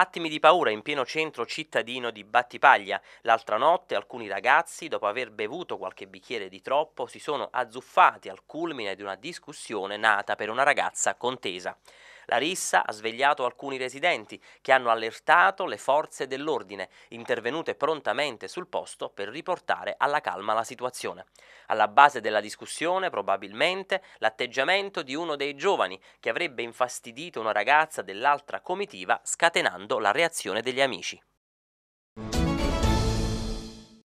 Attimi di paura in pieno centro cittadino di Battipaglia. L'altra notte alcuni ragazzi, dopo aver bevuto qualche bicchiere di troppo, si sono azzuffati al culmine di una discussione nata per una ragazza contesa. La rissa ha svegliato alcuni residenti che hanno allertato le forze dell'ordine, intervenute prontamente sul posto per riportare alla calma la situazione. Alla base della discussione probabilmente l'atteggiamento di uno dei giovani che avrebbe infastidito una ragazza dell'altra comitiva scatenando la reazione degli amici.